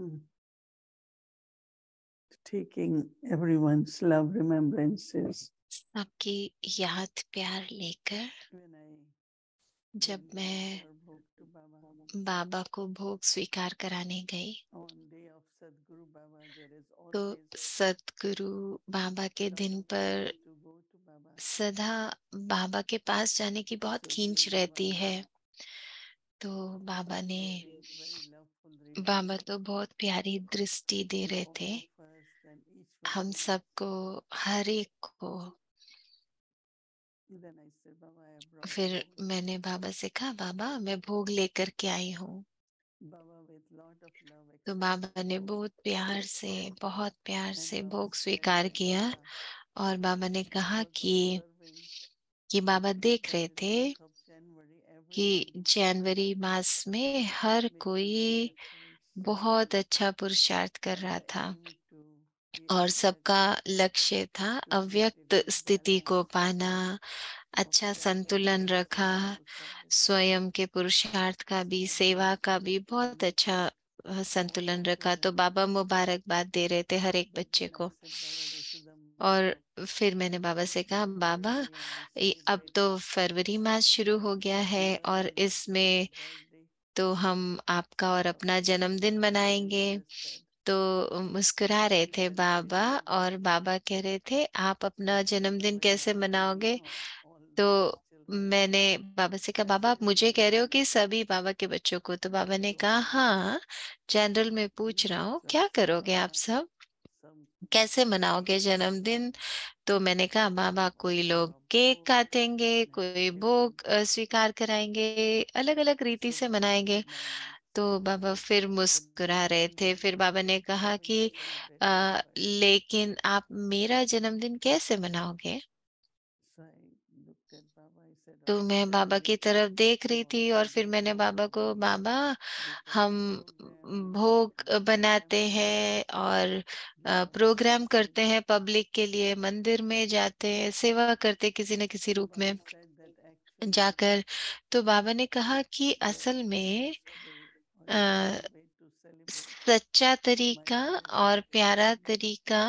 Hmm. taking everyone's love remembrances. आपकी याद प्यार लेकर जब मैं बाबा को भोग स्वीकार कराने गई तो सतगुरु बाबा के दिन पर सदा बाबा के पास जाने की बहुत खींच रहती है तो बाबा ने बाबा तो बहुत प्यारी दृष्टि दे रहे थे हम सबको हर एक को फिर मैंने बाबा से कहा बाबा मैं भोग लेकर के आई हूँ तो बाबा ने बहुत प्यार से बहुत प्यार से भोग स्वीकार किया और बाबा ने कहा कि कि बाबा देख रहे थे कि जनवरी मास में हर कोई बहुत अच्छा पुरुषार्थ कर रहा था और सबका लक्ष्य था अव्यक्त स्थिति को पाना अच्छा संतुलन रखा स्वयं के पुरुषार्थ का भी सेवा का भी बहुत अच्छा संतुलन रखा तो बाबा मुबारकबाद दे रहे थे हर एक बच्चे को और फिर मैंने बाबा से कहा बाबा अब तो फरवरी मास शुरू हो गया है और इसमें तो हम आपका और अपना जन्मदिन मनाएंगे तो मुस्कुरा रहे थे बाबा और बाबा कह रहे थे आप अपना जन्मदिन कैसे मनाओगे तो मैंने बाबा से कहा बाबा आप मुझे कह रहे हो कि सभी बाबा के बच्चों को तो बाबा ने कहा हाँ जनरल में पूछ रहा हूँ क्या करोगे आप सब कैसे मनाओगे जन्मदिन तो मैंने कहा बाबा कोई लोग केक काटेंगे कोई भोग स्वीकार कराएंगे अलग अलग रीति से मनाएंगे तो बाबा फिर मुस्कुरा रहे थे फिर बाबा ने कहा कि आ, लेकिन आप मेरा जन्मदिन कैसे मनाओगे तो मैं बाबा की तरफ देख रही थी और फिर मैंने बाबा को बाबा हम भोग बनाते हैं और प्रोग्राम करते हैं पब्लिक के लिए मंदिर में जाते हैं सेवा करते किसी न किसी रूप में जाकर तो बाबा ने कहा कि असल में आ, सच्चा तरीका और प्यारा तरीका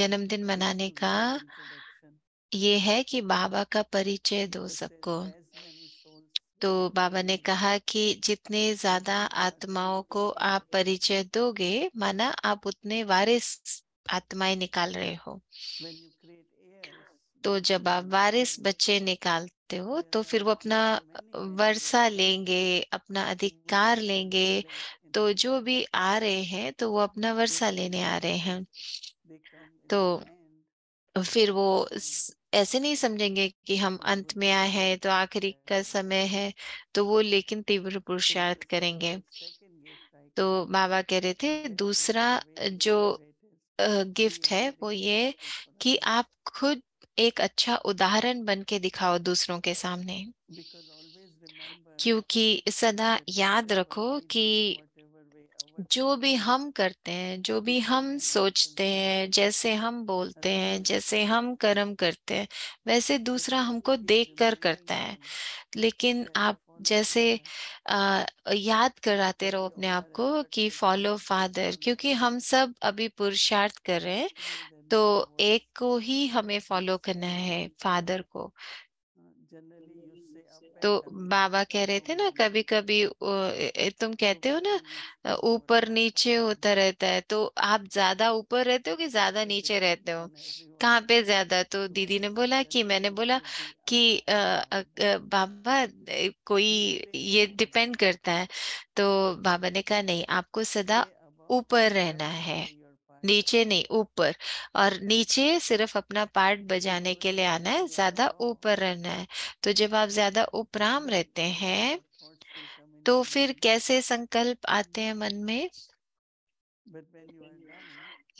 जन्मदिन मनाने का ये है कि बाबा का परिचय दो सबको तो बाबा ने कहा कि जितने ज्यादा आत्माओं को आप परिचय दोगे माना आप उतने वारिस आत्माएं निकाल रहे हो तो जब आप वारिस बच्चे निकालते हो तो फिर वो अपना वर्षा लेंगे अपना अधिकार लेंगे तो जो भी आ रहे हैं तो वो अपना वर्षा लेने आ रहे हैं तो फिर वो ऐसे नहीं समझेंगे कि हम अंत में आए हैं तो आखिरी का समय है तो वो लेकिन तीव्र पुरुषार्थ करेंगे तो बाबा कह रहे थे दूसरा जो गिफ्ट है वो ये कि आप खुद एक अच्छा उदाहरण बन के दिखाओ दूसरों के सामने क्योंकि सदा याद रखो कि जो भी हम करते हैं जो भी हम सोचते हम्म। हैं जैसे हम बोलते हम्म। हैं जैसे हम कर्म करते हैं वैसे दूसरा हमको देख कर करता है लेकिन आप जैसे आ, याद कराते रहो अपने आप को कि फॉलो फादर क्योंकि हम सब अभी पुरुषार्थ कर रहे हैं तो एक को ही हमें फॉलो करना है फादर को हाँ, तो बाबा कह रहे थे ना कभी कभी तुम कहते हो ना ऊपर नीचे होता रहता है तो आप ज्यादा ऊपर रहते हो कि ज्यादा नीचे रहते हो कहाँ पे ज्यादा तो दीदी ने बोला कि मैंने बोला कि बाबा कोई ये डिपेंड करता है तो बाबा ने कहा नहीं आपको सदा ऊपर रहना है नीचे नहीं ऊपर और नीचे सिर्फ अपना पार्ट बजाने के लिए आना है ज्यादा ऊपर रहना है तो जब आप ज्यादा उपराम रहते हैं तो फिर कैसे संकल्प आते हैं मन में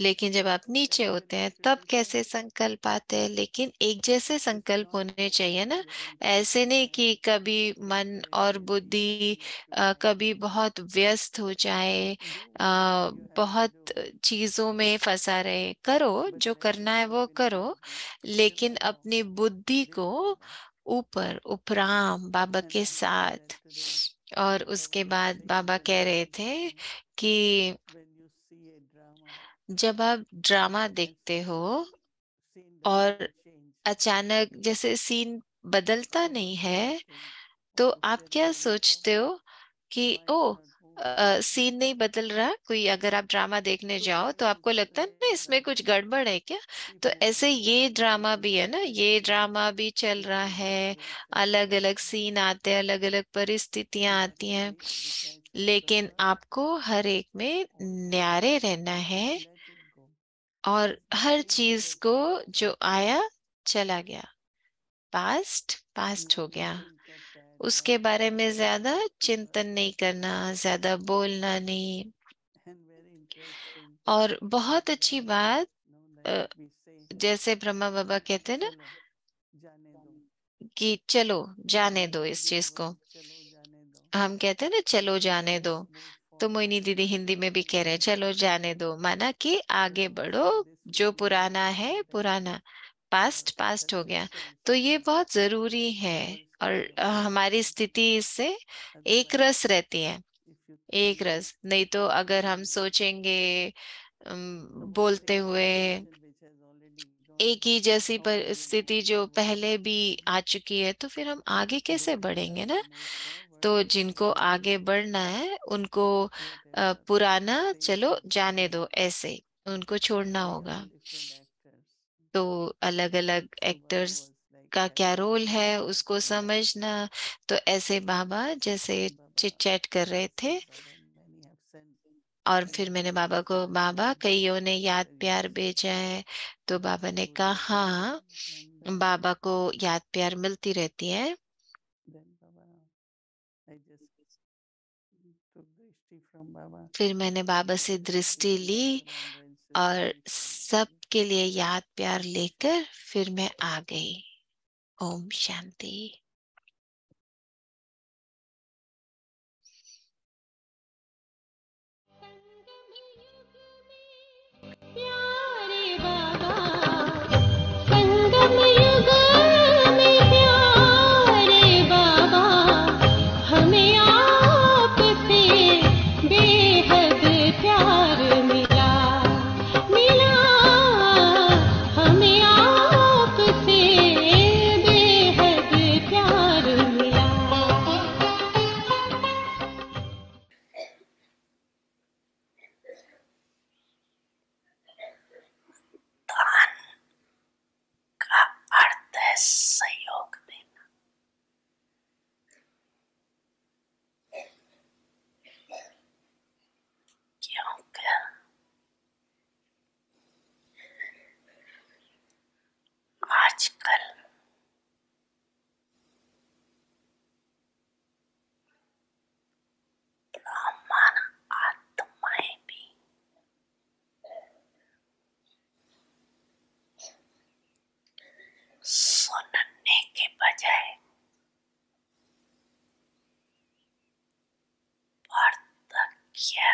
लेकिन जब आप नीचे होते हैं तब कैसे संकल्प आते हैं लेकिन एक जैसे संकल्प होने चाहिए ना ऐसे नहीं कि कभी मन और बुद्धि कभी बहुत व्यस्त हो जाए बहुत चीजों में फंसा रहे करो जो करना है वो करो लेकिन अपनी बुद्धि को ऊपर उपराम बाबा के साथ और उसके बाद बाबा कह रहे थे कि जब आप ड्रामा देखते हो और अचानक जैसे सीन बदलता नहीं है तो आप क्या सोचते हो कि ओ आ, सीन नहीं बदल रहा कोई अगर आप ड्रामा देखने जाओ तो आपको लगता है ना इसमें कुछ गड़बड़ है क्या तो ऐसे ये ड्रामा भी है ना ये ड्रामा भी चल रहा है अलग अलग सीन आते हैं अलग अलग परिस्थितियां आती हैं लेकिन आपको हर एक में न्यारे रहना है और हर चीज को जो आया चला गया पास्ट पास्ट हो गया उसके बारे में ज्यादा चिंतन नहीं करना ज्यादा बोलना नहीं और बहुत अच्छी बात जैसे ब्रह्मा बाबा कहते हैं ना कि चलो जाने दो इस चीज को हम कहते हैं ना चलो जाने दो तो मोइनी दीदी हिंदी में भी कह रहे हैं चलो जाने दो माना कि आगे बढ़ो जो पुराना है पुराना पास्ट पास्ट हो गया तो ये बहुत जरूरी है और हमारी स्थिति इससे एक रस रहती है एक रस नहीं तो अगर हम सोचेंगे बोलते हुए एक ही जैसी परिस्थिति जो पहले भी आ चुकी है तो फिर हम आगे कैसे बढ़ेंगे ना तो जिनको आगे बढ़ना है उनको पुराना चलो जाने दो ऐसे उनको छोड़ना होगा तो अलग अलग तो एक्टर्स का क्या रोल है उसको समझना तो ऐसे बाबा जैसे चिट चैट कर रहे थे और फिर मैंने बाबा को बाबा कईयों ने याद प्यार भेजा है तो बाबा ने कहा हाँ बाबा को याद प्यार मिलती रहती है फिर मैंने बाबा से दृष्टि ली और सबके लिए याद प्यार लेकर फिर मैं आ गई ओम शांति प्यारे बाबा संगम Yeah.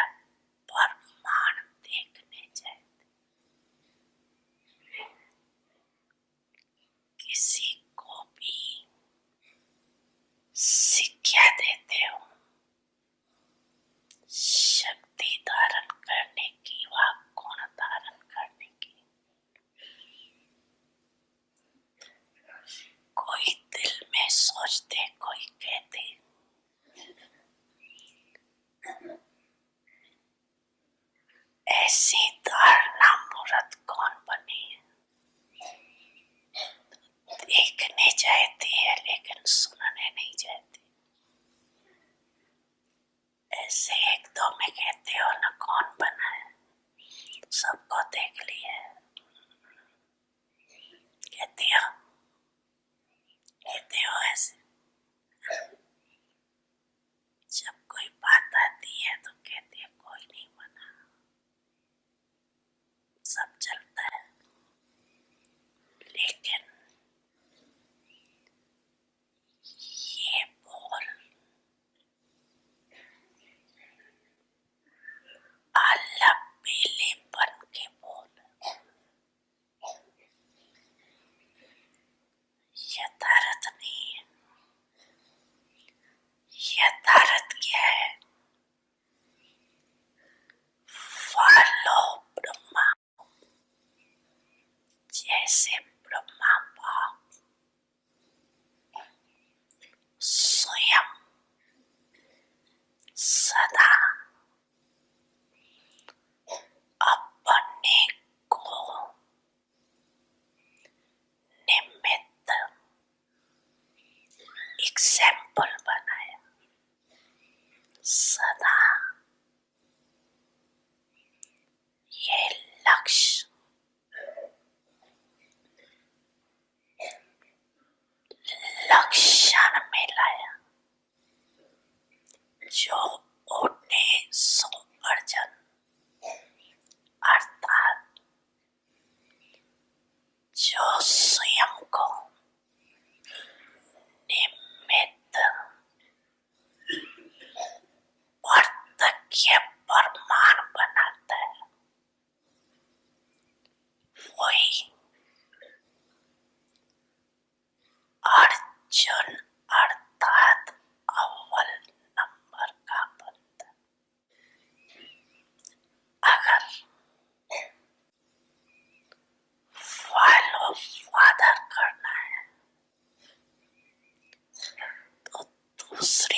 する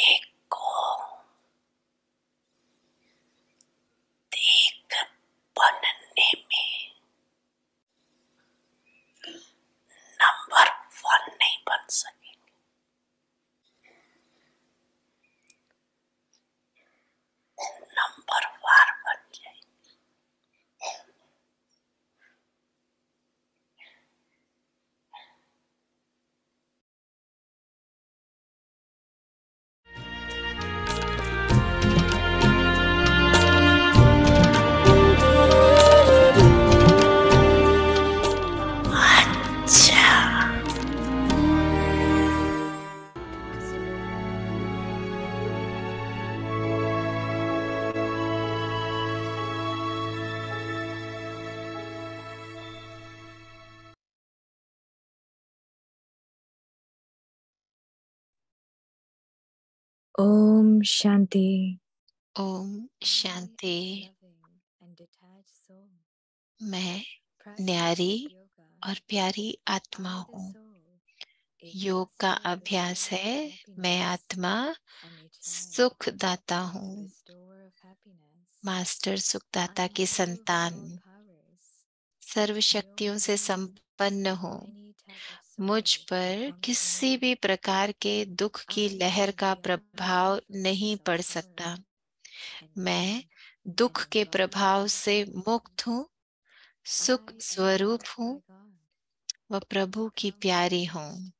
ओम शांति ओम शांति मैं न्यारी और प्यारी आत्मा हूँ योग का अभ्यास है मैं आत्मा सुख दाता हूँ मास्टर सुखदाता की संतान सर्व शक्तियों से संपन्न हूँ मुझ पर किसी भी प्रकार के दुख की लहर का प्रभाव नहीं पड़ सकता मैं दुख के प्रभाव से मुक्त हूँ सुख स्वरूप हूँ व प्रभु की प्यारी हूँ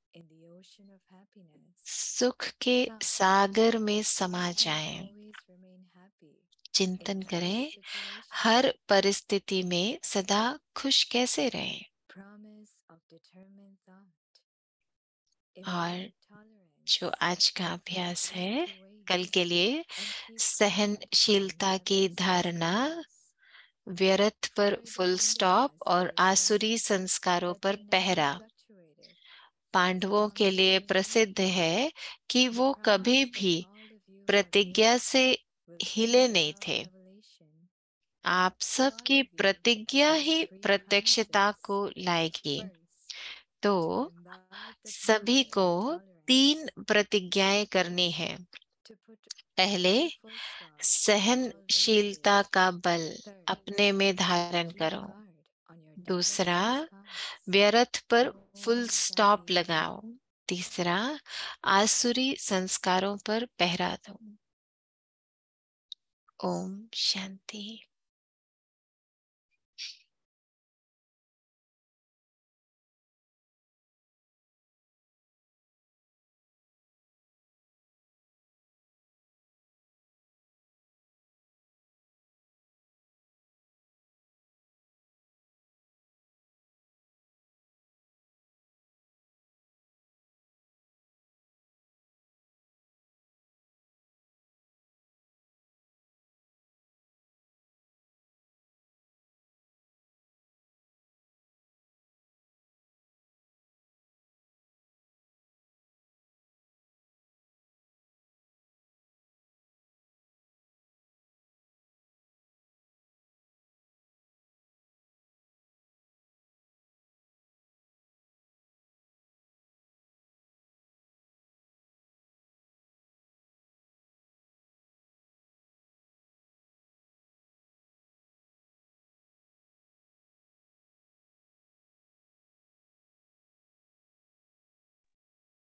सुख के सागर में समा जाएं। चिंतन करें हर परिस्थिति में सदा खुश कैसे रहें और जो आज का अभ्यास है कल के लिए सहनशीलता की धारणा व्यर्थ पर फुल स्टॉप और आसुरी संस्कारों पर पहरा पांडवों के लिए प्रसिद्ध है कि वो कभी भी प्रतिज्ञा से हिले नहीं थे आप सब की प्रतिज्ञा ही प्रत्यक्षता को लाएगी तो सभी को तीन प्रतिज्ञाएं करनी है पहले सहनशीलता का बल अपने में धारण करो दूसरा व्यर्थ पर फुल स्टॉप लगाओ तीसरा आसुरी संस्कारों पर पहरा दो ओम शांति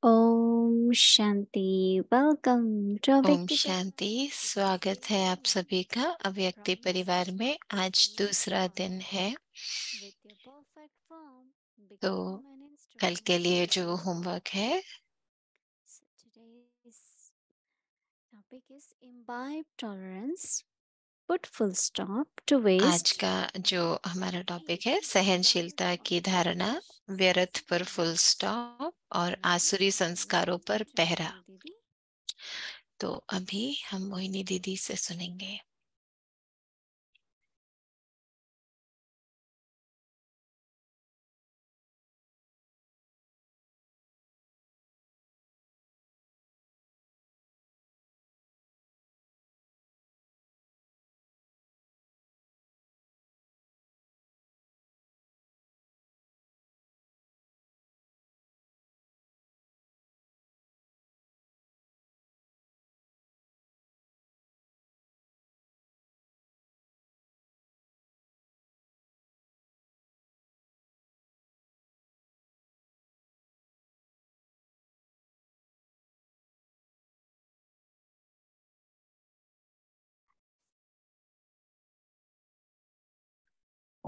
ओम शांति वेलकम ओम शांति स्वागत है आप सभी का अव्यक्ति परिवार में आज दूसरा दिन है तो कल के लिए जो होमवर्क है आज का जो हमारा टॉपिक है सहनशीलता की धारणा व्यर्थ पर फुल स्टॉप और आसुरी संस्कारों पर पहरा तो अभी हम मोहिनी दीदी से सुनेंगे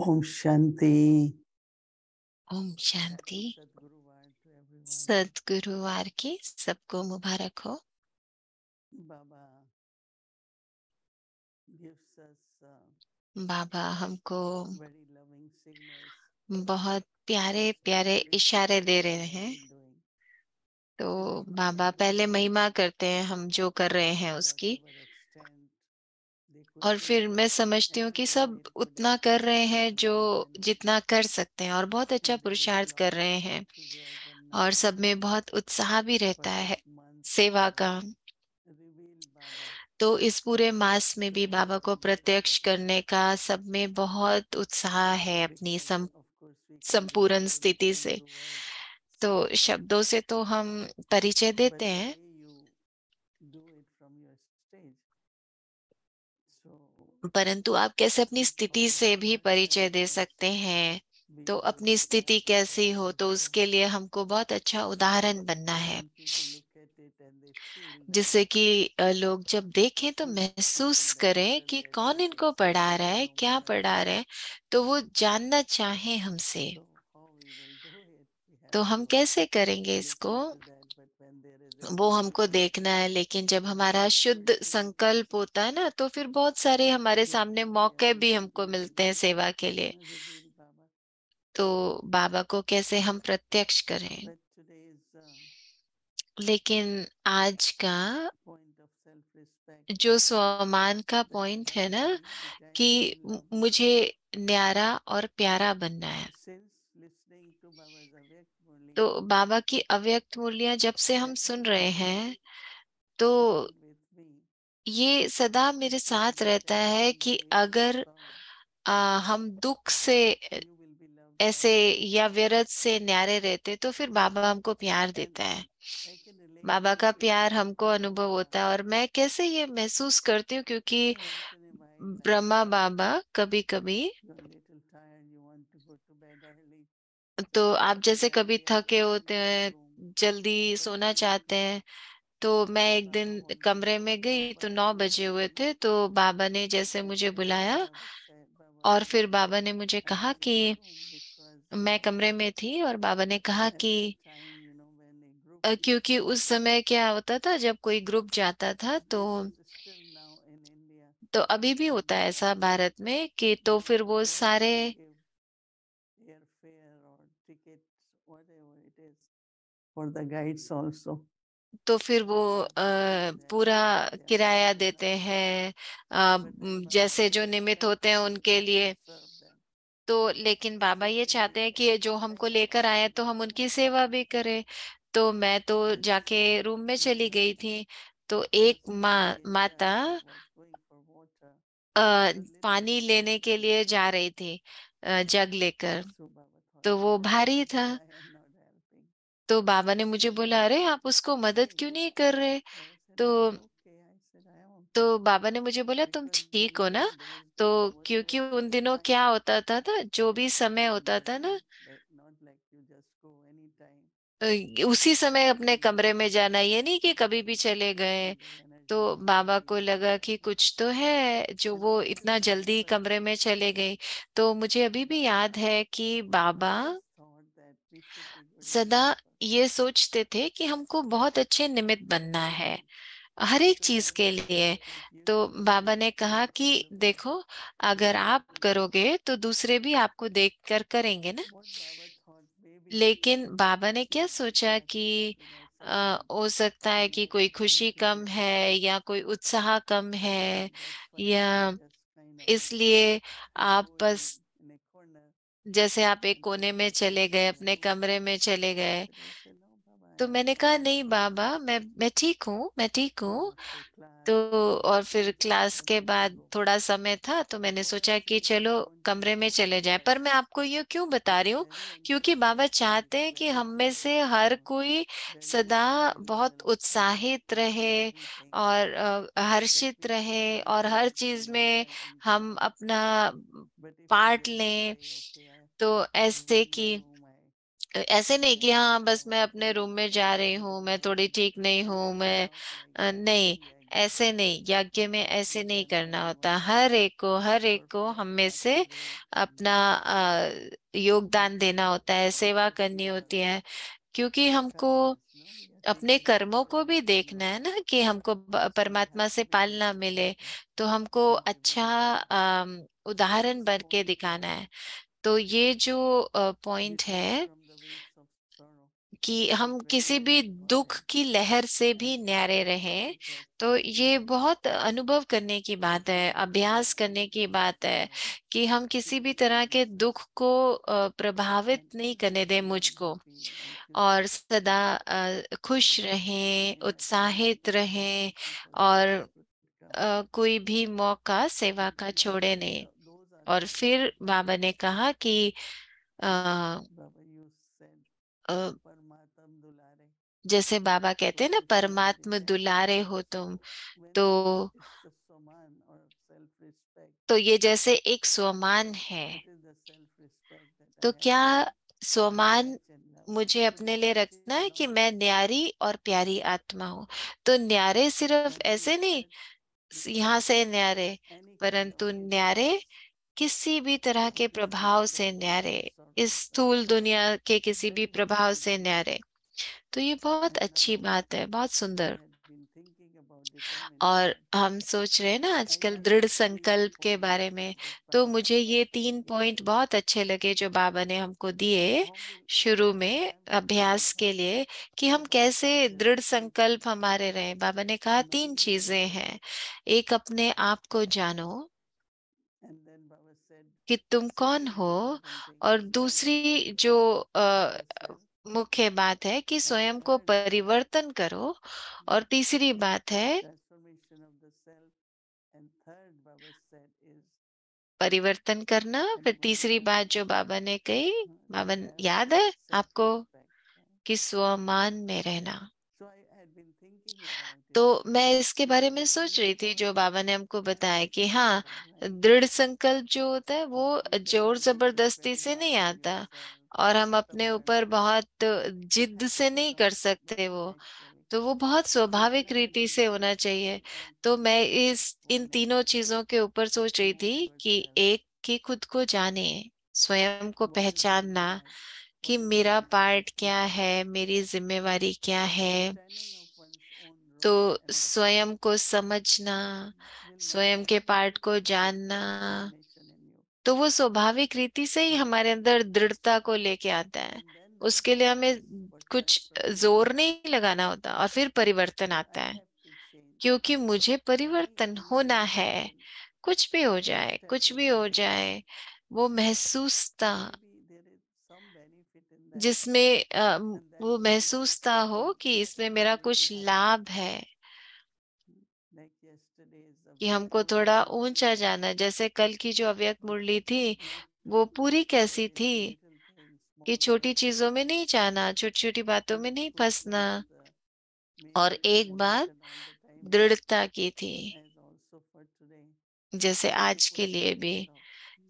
ओम शांति ओम शांति सदगुरुवार की सबको मुबारक हो बाबा हमको बहुत प्यारे प्यारे इशारे दे रहे हैं तो बाबा पहले महिमा करते हैं हम जो कर रहे हैं उसकी और फिर मैं समझती हूँ कि सब उतना कर रहे हैं जो जितना कर सकते हैं और बहुत अच्छा पुरुषार्थ कर रहे हैं और सब में बहुत उत्साह भी रहता है सेवा का तो इस पूरे मास में भी बाबा को प्रत्यक्ष करने का सब में बहुत उत्साह है अपनी सम, संपूर्ण स्थिति से तो शब्दों से तो हम परिचय देते हैं परंतु आप कैसे अपनी स्थिति से भी परिचय दे सकते हैं तो अपनी स्थिति कैसी हो तो उसके लिए हमको बहुत अच्छा उदाहरण बनना है जिससे कि लोग जब देखें तो महसूस करें कि कौन इनको पढ़ा रहा है क्या हाँ। पढ़ा रहे है तो वो जानना चाहे हमसे तो, हाँ, तो हम कैसे करेंगे तो इसको तो वो हमको देखना है लेकिन जब हमारा शुद्ध संकल्प होता है ना तो फिर बहुत सारे हमारे सामने मौके भी हमको मिलते हैं सेवा के लिए तो बाबा को कैसे हम प्रत्यक्ष करें लेकिन आज का जो स्वामान का पॉइंट है ना कि मुझे न्यारा और प्यारा बनना है तो, तो बाबा की अव्यक्त मूल्य जब से हम सुन रहे हैं तो ये सदा मेरे साथ रहता है कि अगर आ, हम दुख से ऐसे या व्यरत से न्यारे रहते तो फिर बाबा हमको प्यार देता है बाबा का प्यार हमको अनुभव होता है और मैं कैसे ये महसूस करती हूँ क्योंकि ब्रह्मा बाबा कभी कभी तो आप जैसे कभी थके होते हैं जल्दी सोना चाहते हैं तो मैं एक दिन कमरे में गई तो नौ बजे हुए थे तो बाबा ने जैसे मुझे बुलाया और फिर बाबा ने मुझे कहा कि मैं कमरे में थी और बाबा ने कहा कि क्योंकि उस समय क्या होता था जब कोई ग्रुप जाता था तो तो अभी भी होता है ऐसा भारत में कि तो फिर वो सारे for the guides also. तो फिर वो आ, पूरा किराया देते हैं जैसे जो निमित होते हैं उनके लिए तो लेकिन बाबा ये चाहते हैं कि जो हमको लेकर आए तो हम उनकी सेवा भी करें तो मैं तो जाके रूम में चली गई थी तो एक माता आ, पानी लेने के लिए जा रही थी जग लेकर तो वो भारी था तो बाबा ने मुझे बोला अरे आप उसको मदद क्यों नहीं कर रहे तो तो बाबा ने मुझे बोला तुम ठीक हो ना तो क्योंकि उन दिनों क्या होता था ना जो भी समय होता था ना उसी समय अपने कमरे में जाना ये नहीं कि कभी भी चले गए तो बाबा को लगा कि कुछ तो है जो वो इतना जल्दी कमरे में चले गई तो मुझे अभी भी याद है कि बाबा सदा ये सोचते थे कि हमको बहुत अच्छे निमित्त बनना है हर एक चीज के लिए तो बाबा ने कहा कि देखो अगर आप करोगे तो दूसरे भी आपको देख कर करेंगे ना लेकिन बाबा ने क्या सोचा कि आ, हो सकता है कि कोई खुशी कम है या कोई उत्साह कम है या इसलिए आप बस जैसे आप एक कोने में चले गए अपने कमरे में चले गए तो मैंने कहा नहीं बाबा मैं मैं ठीक हूँ मैं ठीक हूँ तो और फिर क्लास के बाद थोड़ा समय था तो मैंने सोचा कि चलो कमरे में चले जाए पर मैं आपको ये क्यों बता रही हूँ क्योंकि बाबा चाहते हैं कि हम में से हर कोई सदा बहुत उत्साहित रहे और हर्षित रहे और हर चीज में हम अपना पार्ट लें तो ऐसे कि ऐसे नहीं कि हाँ बस मैं अपने रूम में जा रही हूँ मैं थोड़ी ठीक नहीं हूँ मैं नहीं ऐसे नहीं यज्ञ में ऐसे नहीं करना होता हर एक को हर एक को हम में से अपना योगदान देना होता है सेवा करनी होती है क्योंकि हमको अपने कर्मों को भी देखना है ना कि हमको परमात्मा से पालना मिले तो हमको अच्छा उदाहरण बन के दिखाना है तो ये जो पॉइंट है कि हम किसी भी दुख की लहर से भी न्यारे रहें तो ये बहुत अनुभव करने की बात है अभ्यास करने की बात है कि हम किसी भी तरह के दुख को प्रभावित नहीं करने दें मुझको और सदा खुश रहें उत्साहित रहें और कोई भी मौका सेवा का छोड़े नहीं और फिर बाबा ने कहा कि आ, आ, जैसे बाबा कहते हैं ना परमात्म दुलारे हो तुम तो तो ये जैसे एक स्वमान है तो क्या स्वमान मुझे अपने लिए रखना है कि मैं न्यारी और प्यारी आत्मा हूँ तो न्यारे सिर्फ ऐसे नहीं यहाँ से न्यारे परंतु न्यारे किसी भी तरह के प्रभाव से न्यारे इस स्थूल दुनिया के किसी भी प्रभाव से न्यारे तो ये बहुत अच्छी बात है बहुत सुंदर और हम सोच रहे हैं ना आजकल दृढ़ संकल्प के बारे में तो मुझे ये तीन पॉइंट बहुत अच्छे लगे जो बाबा ने हमको दिए शुरू में अभ्यास के लिए कि हम कैसे दृढ़ संकल्प हमारे रहे बाबा ने कहा तीन चीजें हैं एक अपने आप को जानो कि तुम कौन हो और दूसरी जो आ, मुख्य बात है कि स्वयं को परिवर्तन करो और तीसरी बात है परिवर्तन करना फिर तीसरी बात जो बाबा ने कही बाबा याद है आपको कि स्वमान में रहना तो मैं इसके बारे में सोच रही थी जो बाबा ने हमको बताया कि हाँ दृढ़ संकल्प जो होता है वो जोर जबरदस्ती से नहीं आता और हम अच्छा। अपने ऊपर बहुत जिद से नहीं कर सकते वो तो वो बहुत स्वाभाविक रीति से होना चाहिए तो मैं इस इन तीनों चीजों के ऊपर सोच रही थी कि एक कि खुद को जाने स्वयं को पहचानना कि मेरा पार्ट क्या है मेरी जिम्मेवारी क्या है तो स्वयं को समझना स्वयं के पार्ट को जानना तो वो स्वाभाविक रीति से ही हमारे अंदर दृढ़ता को लेके आता है उसके लिए हमें कुछ जोर नहीं लगाना होता और फिर परिवर्तन आता है क्योंकि मुझे परिवर्तन होना है कुछ भी हो जाए कुछ भी हो जाए वो महसूसता जिसमें वो महसूसता हो कि इसमें मेरा कुछ लाभ है कि हमको थोड़ा ऊंचा जाना जैसे कल की जो अव्यक्त मुरली थी वो पूरी कैसी थी कि छोटी चीजों में नहीं जाना छोटी छोटी बातों में नहीं फंसना और एक बात दृढ़ता की थी जैसे आज के लिए भी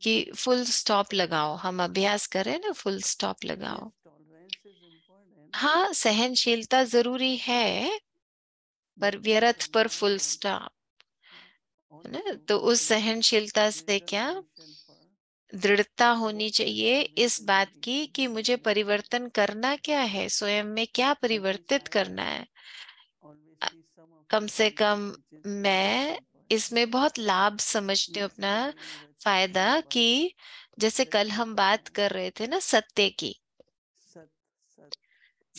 कि फुल स्टॉप लगाओ हम अभ्यास करें ना फुल स्टॉप लगाओ हाँ सहनशीलता जरूरी है पर व्यर्थ पर फुल स्टॉप है ना तो उस सहनशीलता से क्या दृढ़ता होनी चाहिए इस बात की कि मुझे परिवर्तन करना क्या है स्वयं में क्या परिवर्तित करना है कम से कम मैं इसमें बहुत लाभ समझती हूँ अपना फायदा कि जैसे कल हम बात कर रहे थे ना सत्य की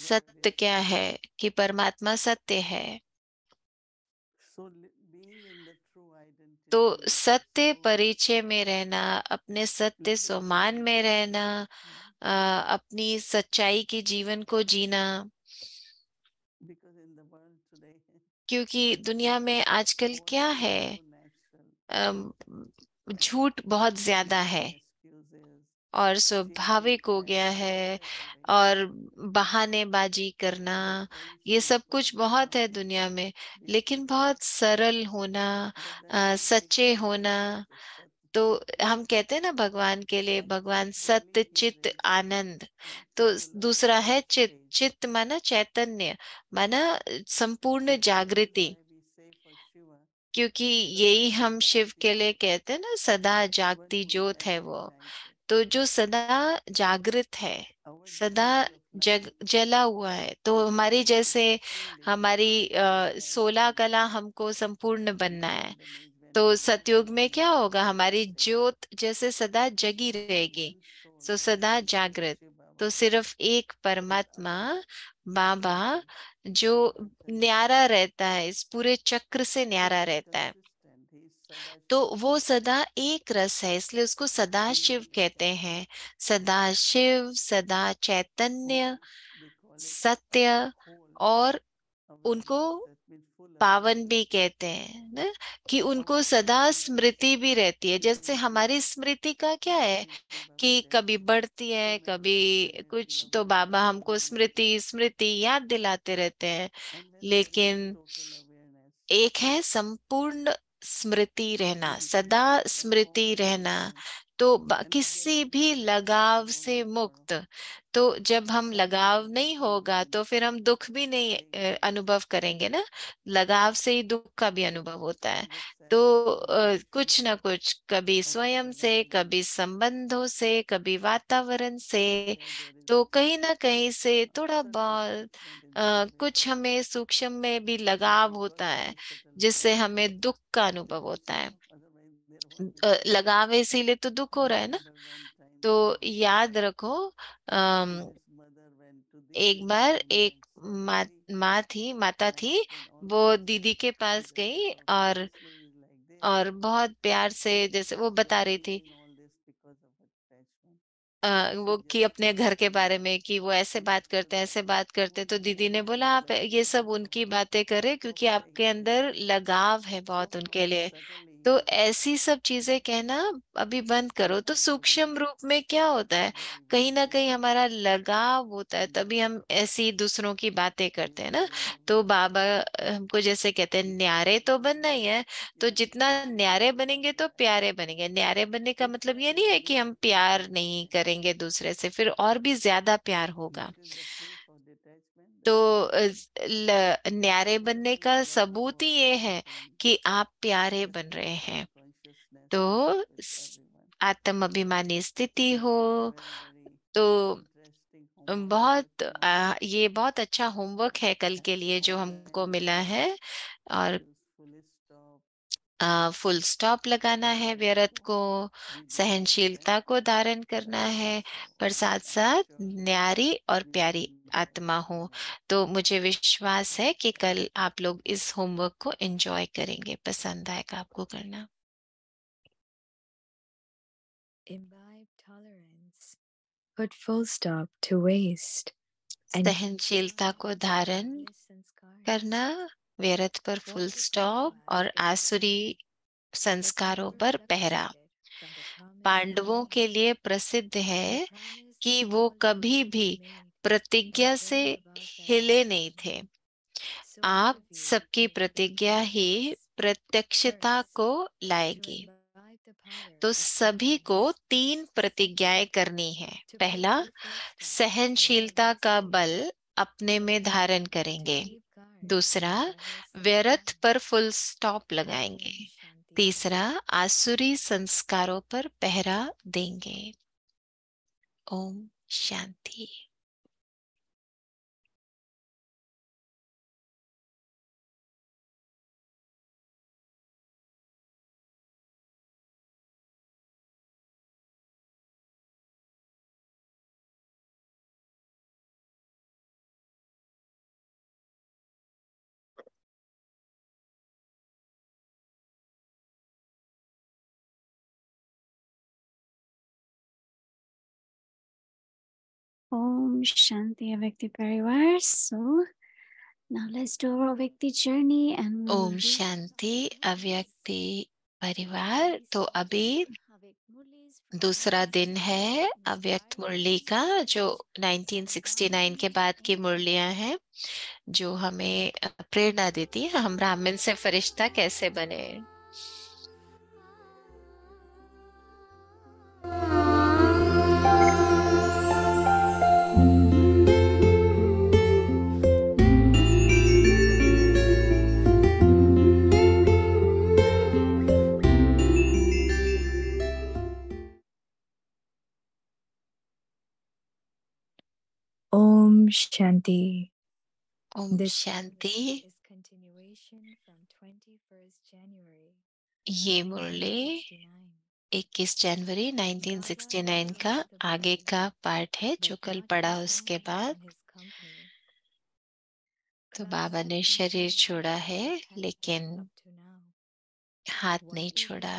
सत्य क्या है कि परमात्मा सत्य है तो सत्य परिचय में रहना अपने सत्य हम्म। सम्मान में रहना अपनी सच्चाई के जीवन को जीना क्योंकि दुनिया में आजकल क्या है झूठ बहुत ज्यादा है और स्वाभाविक हो गया है और बहानेबाजी करना ये सब कुछ बहुत है दुनिया में लेकिन बहुत सरल होना आ, सच्चे होना तो हम कहते हैं ना भगवान के लिए भगवान सत्य चित आनंद तो दूसरा है चित चित्त माना चैतन्य माना संपूर्ण जागृति क्योंकि यही हम शिव के लिए कहते हैं ना सदा जागती ज्योत है वो तो जो सदा जागृत है सदा जग जला हुआ है तो हमारी जैसे हमारी सोलह कला हमको संपूर्ण बनना है तो सतयुग में क्या होगा हमारी ज्योत जैसे सदा जगी रहेगी सो तो तो सदा जागृत तो सिर्फ एक परमात्मा बाबा जो अच्छा, अच्छा। न्यारा रहता है इस पूरे चक्र से अच्छा, न्यारा रहता है तो वो सदा एक रस है इसलिए उसको सदा शिव हम्म। कहते हैं सदा शिव सदा चैतन्य सत्य और oh, उनको पावन भी कहते हैं ना कि उनको सदा स्मृति भी रहती है जैसे हमारी स्मृति का क्या है कि कभी बढ़ती है कभी कुछ तो बाबा हमको स्मृति स्मृति याद दिलाते रहते हैं लेकिन एक है संपूर्ण स्मृति रहना सदा स्मृति रहना तो किसी भी लगाव से मुक्त तो जब हम लगाव नहीं होगा तो फिर हम दुख भी नहीं अनुभव करेंगे ना लगाव से ही दुख का भी अनुभव होता है तो कुछ ना कुछ कभी स्वयं से कभी संबंधों से कभी वातावरण से तो कहीं ना कहीं से थोड़ा बहुत कुछ हमें सूक्ष्म में भी लगाव होता है जिससे हमें दुख का अनुभव होता है लगाव है इसीलिए तो दुख हो रहा है ना तो याद रखो एक बार एक माँ मा थी माता थी वो दीदी के पास गई और और बहुत प्यार से जैसे वो बता रही थी आ, वो कि अपने घर के बारे में कि वो ऐसे बात करते हैं ऐसे बात करते हैं तो दीदी ने बोला आप ये सब उनकी बातें करें क्योंकि आपके अंदर लगाव है बहुत उनके लिए तो हम्म। ऐसी सब चीजें कहना अभी बंद करो तो सूक्ष्म रूप में क्या होता है कहीं ना कहीं हमारा लगाव होता है तभी हम ऐसी दूसरों की बातें करते हैं ना तो बाबा हमको जैसे कहते हैं न्यारे तो बनना ही है तो हम्म। जितना न्यारे बनेंगे तो प्यारे बनेंगे न्यारे बनने का मतलब ये नहीं है कि हम प्यार नहीं करेंगे दूसरे से फिर और भी ज्यादा प्यार होगा तो न्यारे बनने का सबूत ही ये है कि आप प्यारे बन रहे हैं तो आत्म अभिमानी स्थिति हो तो बहुत ये बहुत अच्छा होमवर्क है कल के लिए जो हमको मिला है और फुल स्टॉप लगाना है व्यरत को सहनशीलता को धारण करना है पर साथ साथ न्यारी और प्यारी आत्मा हो तो मुझे विश्वास है कि कल आप लोग इस होमवर्क को एंजॉय करेंगे पसंद आएगा आपको करना Put full stop to waste. सहनशीलता को धारण करना व्यर्थ पर फुल स्टॉप और आसुरी संस्कारों पर पहरा पांडवों के लिए प्रसिद्ध है कि वो कभी भी प्रतिज्ञा से हिले नहीं थे आप सबकी प्रतिज्ञा ही प्रत्यक्षता को लाएगी तो सभी को तीन प्रतिज्ञाएं करनी है पहला सहनशीलता का बल अपने में धारण करेंगे दूसरा व्यर्थ पर फुल स्टॉप लगाएंगे तीसरा आसुरी संस्कारों पर पहरा देंगे ओम शांति Om Shanti Avikti Parivar. So now let's do our Avikti journey and Om Shanti Avikti Parivar. So Abhi. दूसरा दिन है अव्यक्त मुरली का जो 1969 के बाद की मुरलियां हैं जो हमें प्रेरणा देती है हम ब्राह्मण से फरिश्ता कैसे बने Shanti. Shanti. Om this continuation from 21st January. ये मुरले 21 जनवरी 1969 का आगे का पार्ट है जो कल पढ़ा उसके बाद तो बाबा ने शरीर छोड़ा है लेकिन हाथ नहीं छोड़ा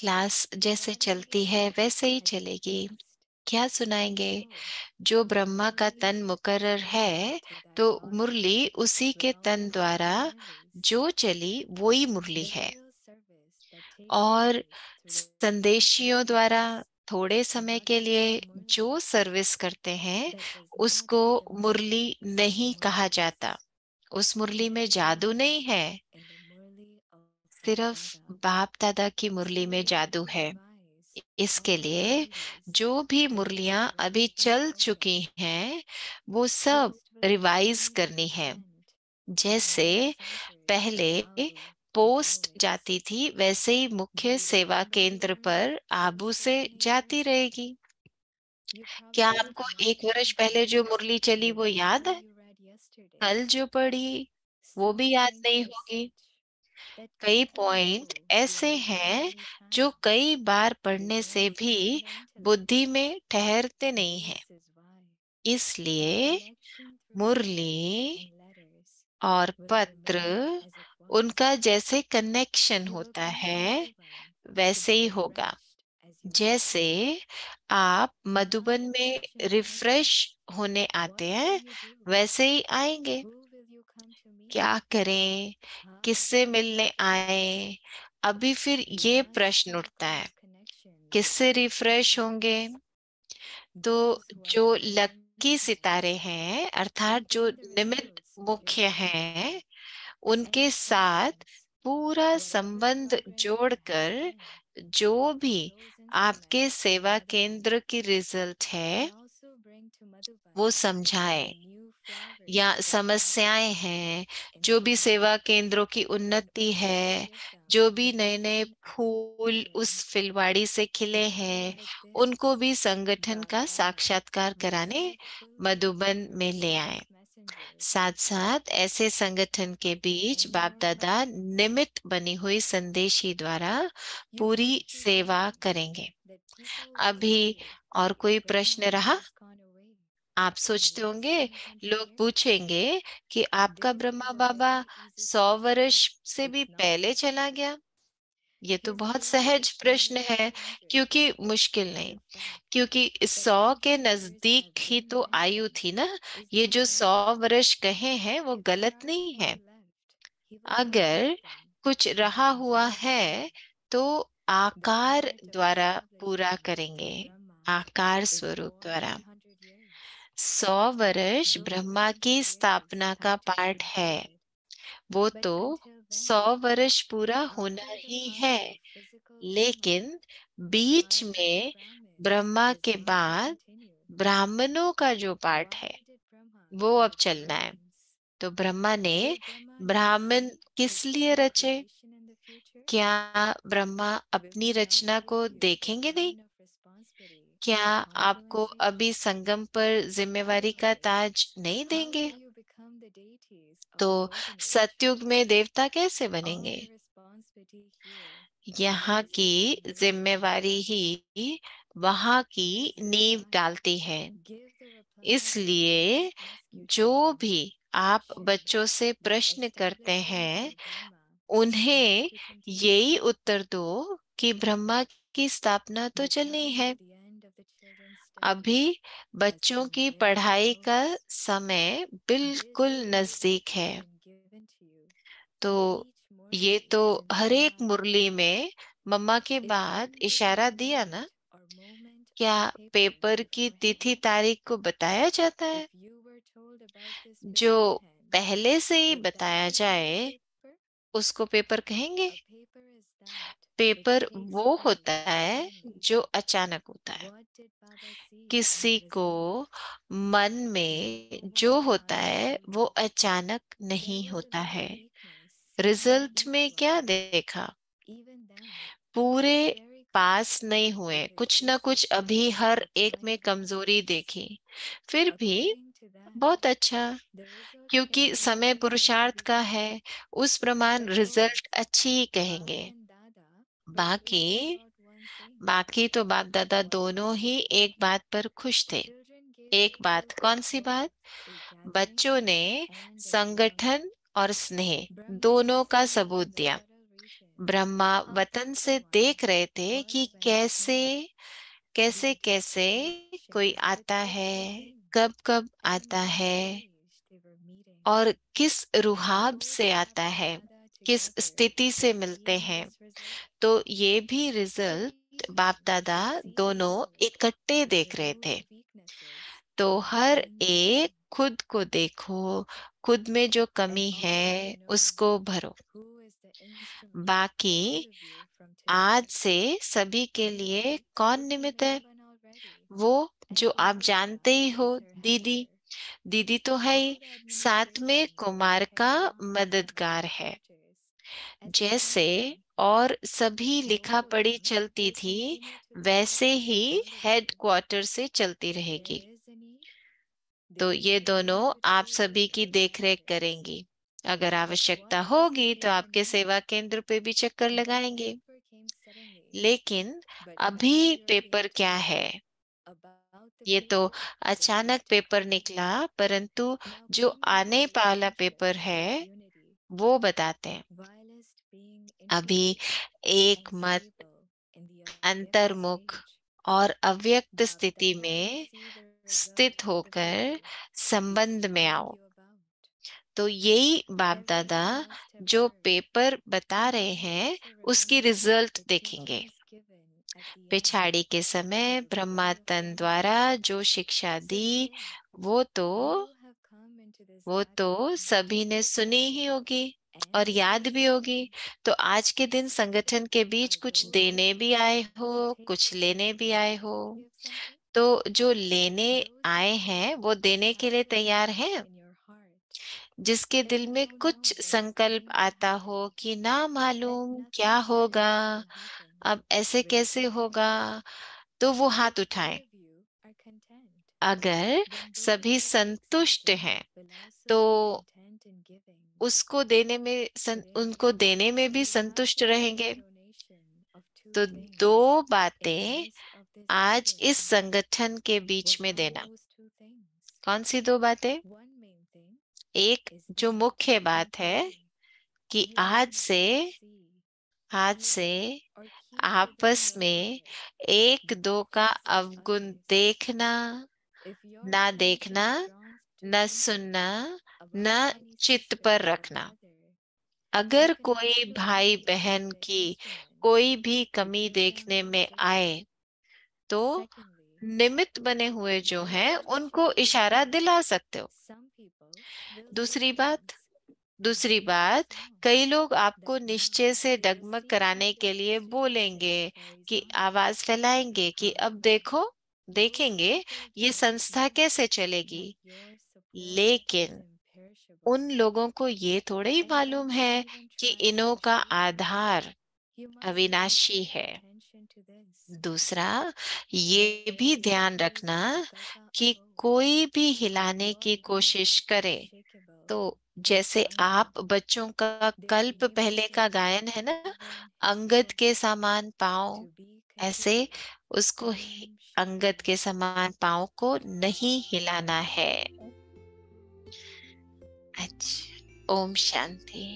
क्लास जैसे चलती है वैसे ही चलेगी क्या सुनाएंगे जो ब्रह्मा का तन मुकरर है तो मुरली उसी के तन द्वारा जो चली वो ही मुरली है और संदेशियों द्वारा थोड़े समय के लिए जो सर्विस करते हैं उसको मुरली नहीं कहा जाता उस मुरली में जादू नहीं है सिर्फ बाप दादा की मुरली में जादू है इसके लिए जो भी मुरलियां अभी चल चुकी हैं वो सब रिवाइज करनी है जैसे पहले पोस्ट जाती थी वैसे ही मुख्य सेवा केंद्र पर आबू से जाती रहेगी क्या आपको एक वर्ष पहले जो मुरली चली वो याद है कल जो पढ़ी वो भी याद नहीं होगी कई पॉइंट ऐसे हैं mm-hmm. जो कई बार पढ़ने से भी बुद्धि में ठहरते नहीं है इसलिए मुरली और पत्र उनका जैसे कनेक्शन होता है वैसे ही होगा जैसे आप मधुबन में रिफ्रेश होने आते हैं वैसे ही आएंगे क्या करें हाँ। किससे मिलने आए अभी फिर ये हाँ, प्रश्न उठता है किससे रिफ्रेश होंगे तो जो लक्की सितारे हैं अर्थात जो निमित मुख्य हैं उनके साथ पूरा संबंध जोड़कर जो भी आपके सेवा केंद्र की रिजल्ट है वो समझाएं या समस्याएं हैं जो भी हम्म। सेवा केंद्रों की उन्नति है जो भी नए नए फूल उस फिलवाड़ी से खिले हैं उनको भी संगठन का साक्षात्कार कराने मधुबन में ले आए साथ साथ ऐसे संगठन के बीच हम्म। बाप दादा निमित बनी हुई संदेशी द्वारा तो पूरी सेवा करेंगे तो अभी और कोई प्रश्न तो रहा आप सोचते होंगे लोग पूछेंगे कि आपका ब्रह्मा बाबा सौ वर्ष से भी पहले चला गया ये तो बहुत सहज प्रश्न है क्योंकि मुश्किल नहीं क्योंकि सौ के नजदीक ही तो आयु थी ना ये जो सौ वर्ष कहे हैं वो गलत नहीं है अगर कुछ रहा हुआ है तो आकार द्वारा पूरा करेंगे आकार स्वरूप द्वारा सौ वर्ष ब्रह्मा की स्थापना का पाठ है वो तो सौ वर्ष पूरा होना ही है लेकिन बीच में ब्रह्मा के बाद ब्राह्मणों का जो पाठ है वो अब चलना है तो ब्रह्मा ने ब्राह्मण किस लिए रचे क्या ब्रह्मा अपनी रचना को देखेंगे नहीं क्या आपको अभी संगम पर जिम्मेवारी का ताज नहीं देंगे तो सतयुग में देवता कैसे बनेंगे यहाँ की जिम्मेवारी ही वहां की नींव डालती है इसलिए जो भी आप बच्चों से प्रश्न करते हैं उन्हें यही उत्तर दो कि ब्रह्मा की स्थापना तो चलनी है अभी बच्चों की पढ़ाई का समय बिल्कुल नजदीक है तो ये तो हर एक मुरली में मम्मा के बाद इशारा दिया ना क्या पेपर की तिथि तारीख को बताया जाता है जो पहले से ही बताया जाए उसको पेपर कहेंगे पेपर वो होता है जो अचानक होता है किसी को मन में जो होता है वो अचानक नहीं होता है रिजल्ट में क्या देखा पूरे पास नहीं हुए कुछ ना कुछ अभी हर एक में कमजोरी देखी फिर भी बहुत अच्छा क्योंकि समय पुरुषार्थ का है उस प्रमाण रिजल्ट अच्छी ही कहेंगे बाकी बाकी तो बाप दादा दोनों ही एक बात पर खुश थे एक बात कौन सी बात बच्चों ने संगठन और स्नेह दोनों का सबूत दिया ब्रह्मा वतन से देख रहे थे कि कैसे कैसे कैसे कोई आता है कब कब आता है और किस रुहाब से आता है किस स्थिति से मिलते हैं तो ये भी रिजल्ट बाप दादा दोनों इकट्ठे देख रहे थे तो हर एक खुद को देखो खुद में जो कमी है उसको भरो बाकी आज से सभी के लिए कौन निमित्त है वो जो आप जानते ही हो दीदी दीदी तो है ही साथ में कुमार का मददगार है जैसे और सभी लिखा पढ़ी चलती थी वैसे ही हेडक्वार्टर से चलती रहेगी तो ये दोनों आप सभी की देखरेख करेंगी अगर आवश्यकता होगी तो आपके सेवा केंद्र पे भी चक्कर लगाएंगे लेकिन अभी पेपर क्या है ये तो अचानक पेपर निकला परंतु जो आने वाला पेपर है वो बताते हैं अभी एक मत अंतर्मुख और अव्यक्त स्थिति में स्थित होकर संबंध में आओ तो यही बाप दादा जो पेपर बता रहे हैं उसकी रिजल्ट देखेंगे पिछाड़ी के समय ब्रह्मातन द्वारा जो शिक्षा दी वो तो वो तो सभी ने सुनी ही होगी और याद भी होगी तो आज के दिन संगठन के बीच कुछ देने भी आए हो कुछ लेने भी आए हो तो जो लेने आए हैं वो देने के लिए तैयार हैं जिसके दिल में कुछ संकल्प आता हो कि ना मालूम क्या होगा अब ऐसे कैसे होगा तो वो हाथ उठाए अगर सभी संतुष्ट हैं तो उसको देने में सं, उनको देने में भी संतुष्ट रहेंगे तो दो बातें आज इस संगठन के बीच में देना कौन सी दो बातें एक जो मुख्य बात है कि आज से आज से आपस में एक दो का अवगुण देखना ना देखना न सुनना न चित्त पर रखना अगर कोई भाई बहन की कोई भी कमी देखने में आए तो निमित्त बने हुए जो हैं उनको इशारा दिला सकते हो दूसरी बात दूसरी बात कई लोग आपको निश्चय से डगमग कराने के लिए बोलेंगे कि आवाज फैलाएंगे कि अब देखो देखेंगे ये संस्था कैसे चलेगी लेकिन उन लोगों को ये थोड़ा ही मालूम है कि इनो का आधार अविनाशी है दूसरा ये भी ध्यान रखना कि कोई भी हिलाने की कोशिश करे तो जैसे आप बच्चों का कल्प पहले का गायन है ना अंगद के समान पाओ ऐसे उसको अंगद के समान पाओ को नहीं हिलाना है अच्छा ओम शांति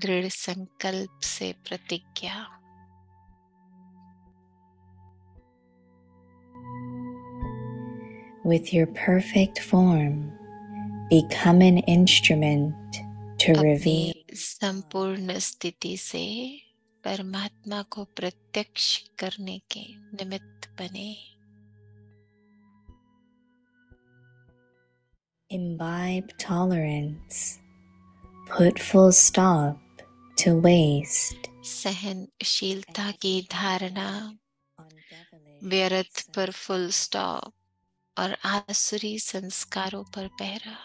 दृढ़ संकल्प से प्रतिज्ञा with your perfect form, become an instrument to reveal. संपूर्ण स्थिति से परमात्मा को प्रत्यक्ष करने के निमित्त बने Imbibe tolerance. Put full stop to waste. सहनशीलता की धारणा व्यर्थ पर full stop. और आसुरी संस्कारों पर पहरा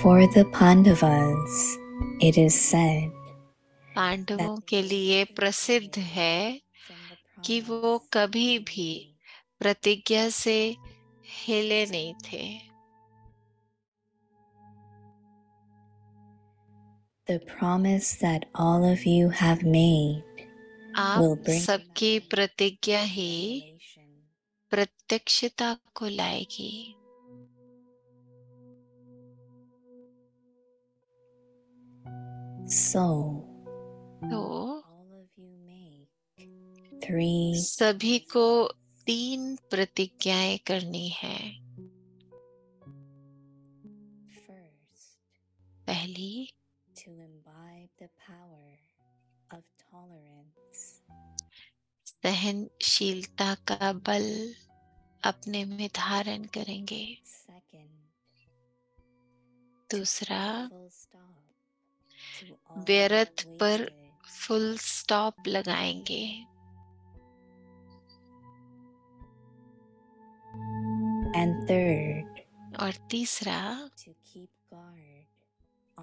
For the Pandavas, it is said. पांडवों के लिए प्रसिद्ध है कि वो कभी भी प्रतिज्ञा से हिले नहीं थे The promise that all of you have made आप will bring सबकी प्रतिज्ञा ही प्रत्यक्षता को लाएगी सो so, तो थ्री सभी को तीन प्रतिज्ञाएं करनी है पहली सहनशीलता का बल अपने में धारण करेंगे दूसरा व्यर्थ पर फुल स्टॉप लगाएंगे And third, और तीसरा to keep guard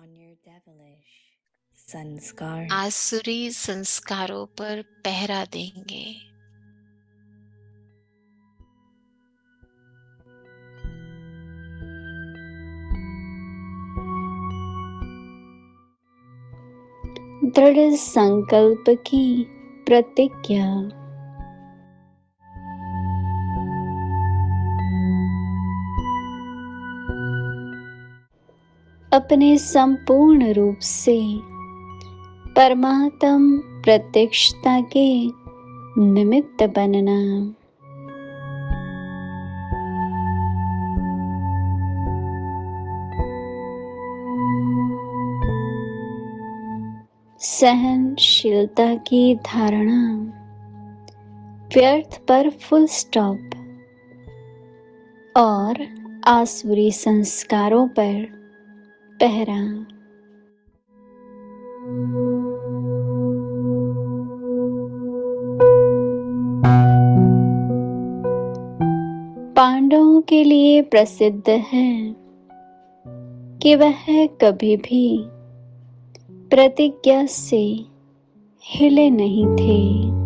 on your devilish संस्कार आसुरी संस्कारों पर पहरा देंगे दृढ़ संकल्प की प्रतिज्ञा अपने संपूर्ण रूप से परमात्म प्रत्यक्षता के निमित्त बनना सहनशीलता की धारणा व्यर्थ पर फुल स्टॉप और आसुरी संस्कारों पर पहरा लिए प्रसिद्ध है कि वह कभी भी प्रतिज्ञा से हिले नहीं थे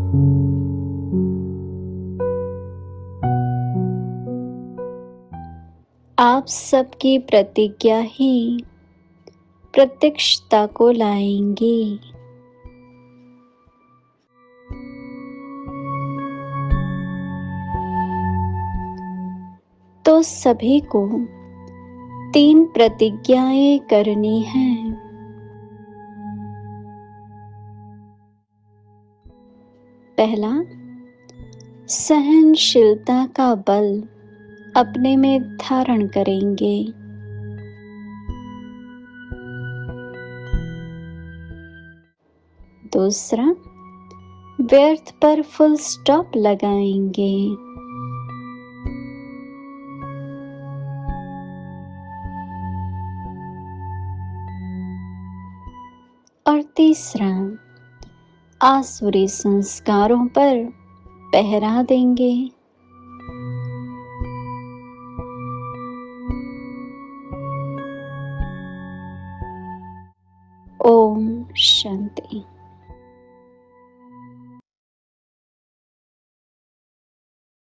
आप सबकी प्रतिज्ञा ही प्रत्यक्षता को लाएंगी तो सभी को तीन प्रतिज्ञाएं करनी हैं पहला सहनशीलता का बल अपने में धारण करेंगे दूसरा व्यर्थ पर फुल स्टॉप लगाएंगे और तीसरा आसुरी संस्कारों पर पहरा देंगे ओम शांति